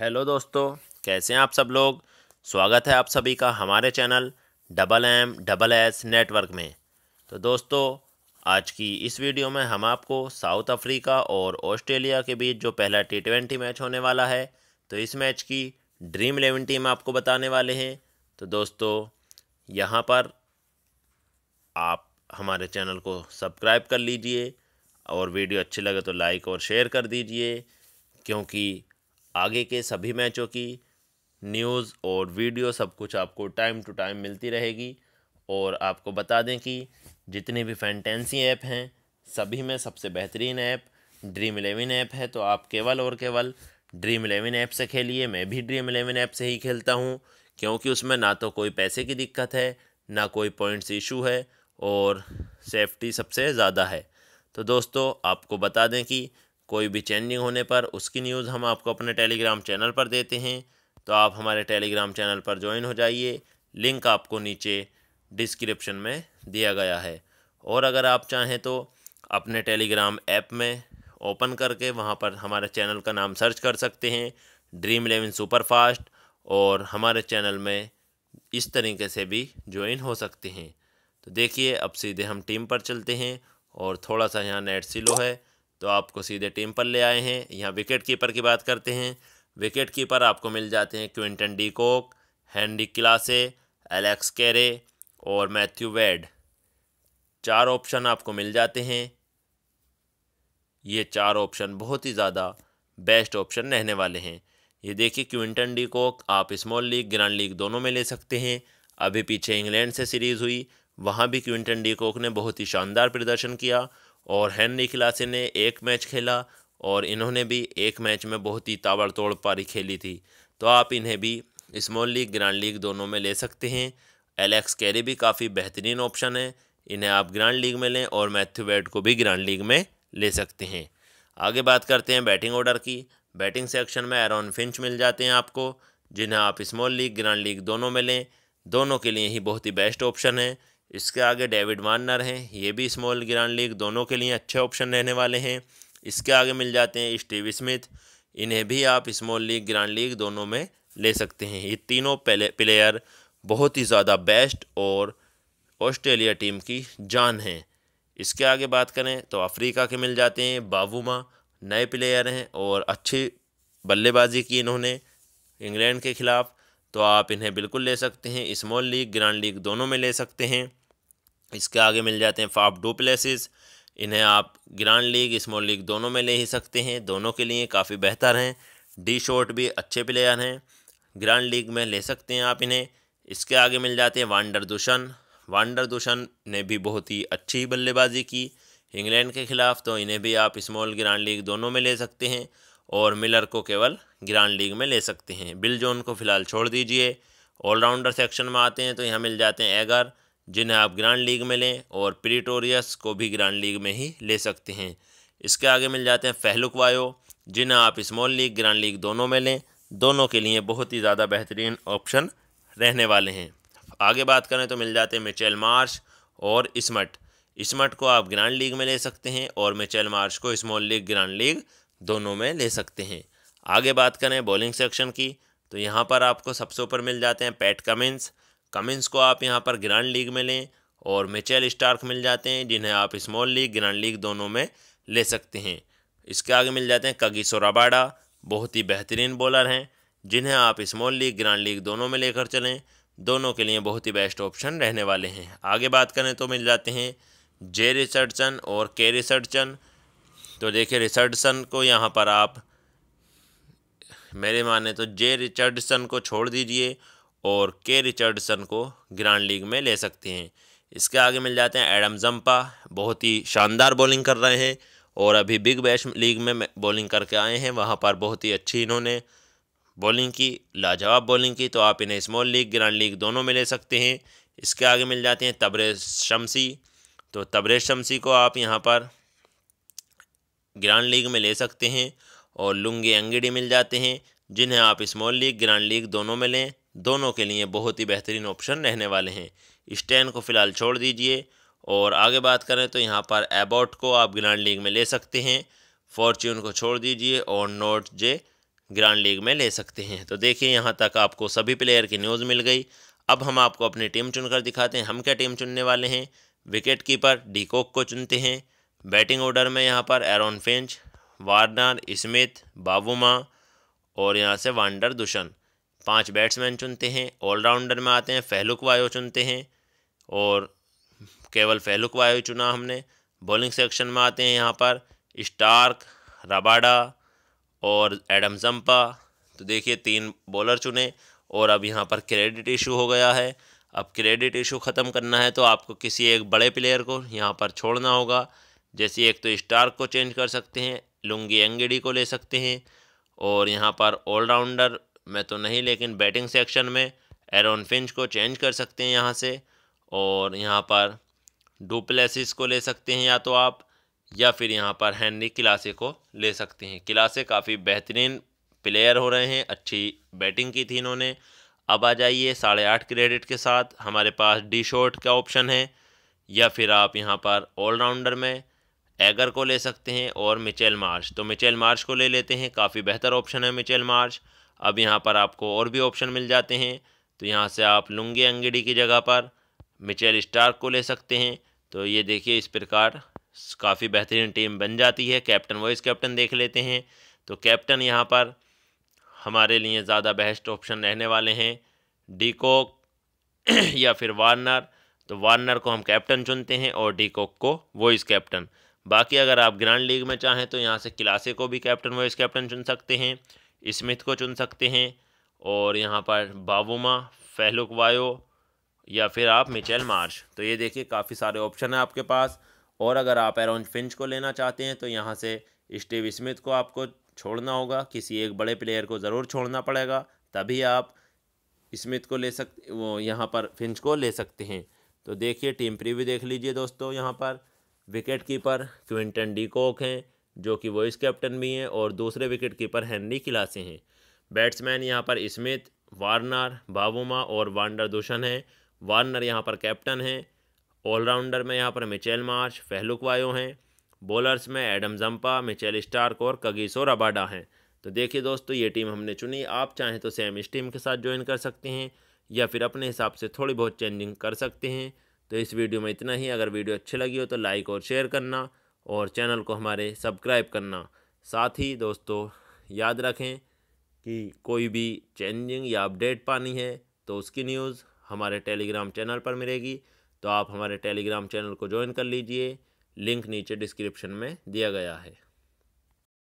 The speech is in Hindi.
हेलो दोस्तों कैसे हैं आप सब लोग स्वागत है आप सभी का हमारे channel double M double S network में तो दोस्तों आज की इस वीडियो में हम आपको साउथ अफ्रीका और ऑस्ट्रेलिया के बीच जो पहला टी ट्वेंटी मैच होने वाला है तो इस मैच की ड्रीम इलेवन टीम आपको बताने वाले हैं तो दोस्तों यहाँ पर आप हमारे चैनल को सब्सक्राइब कर लीजिए और वीडियो अच्छी लगे तो लाइक और शेयर कर दीजिए क्योंकि आगे के सभी मैचों की न्यूज़ और वीडियो सब कुछ आपको टाइम टू टाइम मिलती रहेगी और आपको बता दें कि जितने भी फैंटेंसी ऐप हैं सभी में सबसे बेहतरीन ऐप ड्रीम इलेवन ऐप है तो आप केवल और केवल ड्रीम इलेवन ऐप से खेलिए मैं भी ड्रीम इलेवन ऐप से ही खेलता हूँ क्योंकि उसमें ना तो कोई पैसे की दिक्कत है ना कोई पॉइंट्स इशू है और सेफ्टी सबसे ज़्यादा है तो दोस्तों आपको बता दें कि कोई भी चेंजिंग होने पर उसकी न्यूज़ हम आपको अपने टेलीग्राम चैनल पर देते हैं तो आप हमारे टेलीग्राम चैनल पर ज्वाइन हो जाइए लिंक आपको नीचे डिस्क्रिप्शन में दिया गया है और अगर आप चाहें तो अपने टेलीग्राम ऐप में ओपन करके वहाँ पर हमारे चैनल का नाम सर्च कर सकते हैं ड्रीम इलेवन सुपरफास्ट और हमारे चैनल में इस तरीके से भी ज्वाइन हो सकते हैं तो देखिए अब सीधे हम टीम पर चलते हैं और थोड़ा सा यहाँ नेट सिलो है तो आपको सीधे टीम पर ले आए हैं यहाँ विकेट कीपर की बात करते हैं विकेट कीपर आपको मिल जाते हैं क्विंटन डी कोक हैंडी क्लासे एलेक्स कैरे और मैथ्यू वेड चार ऑप्शन आपको मिल जाते हैं ये चार ऑप्शन बहुत ही ज़्यादा बेस्ट ऑप्शन रहने वाले हैं ये देखिए क्विंटन डी कोक आप स्मॉल लीग ग्रैंड लीग दोनों में ले सकते हैं अभी पीछे इंग्लैंड से सीरीज़ हुई वहाँ भी क्विंटन डी कोक ने बहुत ही शानदार प्रदर्शन किया और हेनरी खिलासी ने एक मैच खेला और इन्होंने भी एक मैच में बहुत ही ताबड़तोड़ पारी खेली थी तो आप इन्हें भी स्मॉल लीग ग्रैंड लीग दोनों में ले सकते हैं एलेक्स कैरी भी काफ़ी बेहतरीन ऑप्शन है इन्हें आप ग्रैंड लीग में लें और मैथ्यू बैट को भी ग्रैंड लीग में ले सकते हैं आगे बात करते हैं बैटिंग ऑर्डर की बैटिंग सेक्शन में एरॉन फिंच मिल जाते हैं आपको जिन्हें आप स्मॉल लीग ग्रैंड लीग दोनों में लें दोनों के लिए ही बहुत ही बेस्ट ऑप्शन है इसके आगे डेविड वार्नर हैं ये भी स्मॉल ग्रांड लीग दोनों के लिए अच्छे ऑप्शन रहने वाले हैं इसके आगे मिल जाते हैं स्टीव स्मिथ इन्हें भी आप स्मॉल लीग ग्रांड लीग दोनों में ले सकते हैं ये तीनों प्लेयर बहुत ही ज़्यादा बेस्ट और ऑस्ट्रेलिया टीम की जान हैं इसके आगे बात करें तो अफ्रीका के मिल जाते हैं बाबूमा नए प्लेयर हैं और अच्छी बल्लेबाजी की इन्होंने इंग्लैंड के खिलाफ तो आप इन्हें बिल्कुल ले सकते हैं स्मॉल लीग ग्रैंड लीग दोनों में ले सकते हैं इसके आगे मिल जाते हैं फाफ डू प्लेसेस इन्हें आप ग्रांड लीग स्मॉल लीग दोनों में ले ही सकते हैं दोनों के लिए काफ़ी बेहतर हैं डी शॉट भी अच्छे प्लेयर हैं ग्रांड लीग में ले सकते हैं आप इन्हें इसके आगे मिल जाते हैं वांडर दुशन वांडर दुशन ने भी बहुत ही अच्छी बल्लेबाजी की इंग्लैंड के खिलाफ तो इन्हें भी आप स्मॉल ग्रांड लीग दोनों में ले सकते हैं और मिलर को केवल ग्रांड लीग में ले सकते हैं बिल जोन को फिलहाल छोड़ दीजिए ऑलराउंडर सेक्शन में आते हैं तो यहाँ मिल जाते हैं एगर जिन्हें आप ग्रांड लीग में लें और प्रिटोरियस को भी ग्रांड लीग में ही ले सकते हैं इसके आगे मिल जाते हैं फहलुक वायो जिन्हें आप स्मॉल लीग ग्रांड लीग दोनों में लें दोनों के लिए बहुत ही ज़्यादा बेहतरीन ऑप्शन रहने वाले हैं आगे बात करें तो मिल जाते हैं मिचेल मार्श और इसमट इसमट को आप ग्रांड लीग में ले सकते हैं और मिचेल मार्श को स्मॉल लीग ग्रांड लीग दोनों में ले सकते हैं आगे बात करें बॉलिंग सेक्शन की तो यहाँ पर आपको सबसे ऊपर मिल जाते हैं पैट कमिंस कमिंस को आप यहाँ पर ग्रैंड लीग में लें और मिचेल स्टार्क मिल जाते हैं जिन्हें आप स्मॉल लीग ग्रैंड लीग दोनों में ले सकते हैं इसके आगे मिल जाते हैं कगिसो रबाडा बहुत ही बेहतरीन बॉलर हैं जिन्हें आप स्मॉल लीग ग्रैंड लीग दोनों में लेकर चलें दोनों के लिए बहुत ही बेस्ट ऑप्शन रहने वाले हैं आगे बात करें तो मिल जाते हैं जे रिसर्चन और के रिसर्चन तो देखिए रिसर्चन को यहाँ पर आप मेरे माने तो जे रिचर्डसन को छोड़ दीजिए और के रिचर्डसन को ग्रैंड लीग में ले सकते हैं इसके आगे मिल जाते हैं एडम जम्पा बहुत ही शानदार बॉलिंग कर रहे हैं और अभी बिग बैश लीग में बॉलिंग करके आए हैं वहाँ पर बहुत ही अच्छी इन्होंने बॉलिंग की लाजवाब बॉलिंग की तो आप इन्हें स्मॉल लीग ग्रैंड लीग दोनों में ले सकते हैं इसके आगे मिल जाते हैं तबरेज शमसी तो तबरेज शमसी को आप यहाँ पर ग्रैंड लीग में ले सकते हैं और लुंगे अंगड़ी मिल जाते हैं जिन्हें आप स्मॉल लीग ग्रैंड लीग दोनों में लें दोनों के लिए बहुत ही बेहतरीन ऑप्शन रहने वाले हैं स्टैन को फ़िलहाल छोड़ दीजिए और आगे बात करें तो यहाँ पर एबॉट को आप ग्रांड लीग में ले सकते हैं फॉर्च्यून को छोड़ दीजिए और नोट जे ग्रांड लीग में ले सकते हैं तो देखिए यहाँ तक आपको सभी प्लेयर की न्यूज़ मिल गई अब हम आपको अपनी टीम चुनकर दिखाते हैं हम क्या टीम चुनने वाले हैं विकेट कीपर डीकॉक को चुनते हैं बैटिंग ऑर्डर में यहाँ पर Aaron Finch Warner Smith Bavuma और यहाँ से वांडर दुशन पांच बैट्समैन चुनते हैं ऑलराउंडर में आते हैं फहलुक वायो चुनते हैं और केवल फहलुक वायो चुना हमने बॉलिंग सेक्शन में आते हैं यहाँ पर स्टार्क रबाडा और एडम जम्पा तो देखिए तीन बॉलर चुने और अब यहाँ पर क्रेडिट इशू हो गया है अब क्रेडिट इशू ख़त्म करना है तो आपको किसी एक बड़े प्लेयर को यहाँ पर छोड़ना होगा जैसे एक तो स्टार्क को चेंज कर सकते हैं लुंगी एंगेडी को ले सकते हैं और यहाँ पर ऑलराउंडर मैं तो नहीं लेकिन बैटिंग सेक्शन में एरोन फिंच को चेंज कर सकते हैं यहाँ से और यहाँ पर डुप्लेसिस को ले सकते हैं या तो आप या फिर यहाँ पर हैंनरी क्लासे को ले सकते हैं क्लासे काफ़ी बेहतरीन प्लेयर हो रहे हैं अच्छी बैटिंग की थी इन्होंने अब आ जाइए साढ़े आठ क्रेडिट के साथ हमारे पास डी शॉट का ऑप्शन है या फिर आप यहाँ पर ऑलराउंडर में एगर को ले सकते हैं और मिचेल मार्च तो मिचेल मार्च को ले लेते हैं काफ़ी बेहतर ऑप्शन है मिचेल मार्च अब यहाँ पर आपको और भी ऑप्शन मिल जाते हैं तो यहाँ से आप लुंगे अंगड़ी की जगह पर मिचेल स्टार्क को ले सकते हैं तो ये देखिए इस प्रकार काफ़ी बेहतरीन टीम बन जाती है कैप्टन वाइस कैप्टन देख लेते हैं तो कैप्टन यहाँ पर हमारे लिए ज़्यादा बेस्ट ऑप्शन रहने वाले हैं डीकॉक या फिर वार्नर तो वार्नर को हम कैप्टन चुनते हैं और डीकॉक को वॉइस कैप्टन बाकी अगर आप ग्रैंड लीग में चाहें तो यहाँ से क्लासे को भी कैप्टन वॉइस कैप्टन चुन सकते हैं स्मिथ को चुन सकते हैं और यहाँ पर बाबूमा फेलुक वायो या फिर आप मिचेल मार्च तो ये देखिए काफ़ी सारे ऑप्शन हैं आपके पास और अगर आप एरोन फिंच को लेना चाहते हैं तो यहाँ से स्टीव स्मिथ को आपको छोड़ना होगा किसी एक बड़े प्लेयर को ज़रूर छोड़ना पड़ेगा तभी आप स्मिथ को ले सकते वो यहाँ पर फिंच को ले सकते हैं तो देखिए टीम प्रीव्यू देख लीजिए दोस्तों यहाँ पर wicket keeper Quinton de Kock हैं जो कि वाइस कैप्टन भी हैं और दूसरे विकेट कीपर हैंनी खिलासे हैं बैट्समैन यहाँ पर स्मिथ वार्नर बाबूमा और वांडर दूषण हैं वार्नर यहाँ पर कैप्टन हैं ऑलराउंडर में यहाँ पर मिचेल मार्च फहलुक वायो हैं बॉलर्स में एडम जम्पा मिचेल स्टार्क और कगीसो रबाडा हैं तो देखिए दोस्तों ये टीम हमने चुनी आप चाहें तो सेम इस टीम के साथ ज्वाइन कर सकते हैं या फिर अपने हिसाब से थोड़ी बहुत चेंजिंग कर सकते हैं तो इस वीडियो में इतना ही अगर वीडियो अच्छी लगी हो तो लाइक और शेयर करना और चैनल को हमारे सब्सक्राइब करना साथ ही दोस्तों याद रखें कि कोई भी चेंजिंग या अपडेट पानी है तो उसकी न्यूज़ हमारे टेलीग्राम चैनल पर मिलेगी तो आप हमारे टेलीग्राम चैनल को ज्वाइन कर लीजिए लिंक नीचे डिस्क्रिप्शन में दिया गया है